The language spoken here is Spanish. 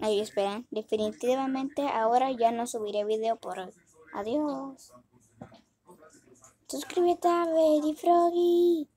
Ahí esperan. Definitivamente ahora ya no subiré video por hoy. Adiós. Suscríbete a Baby Froggy.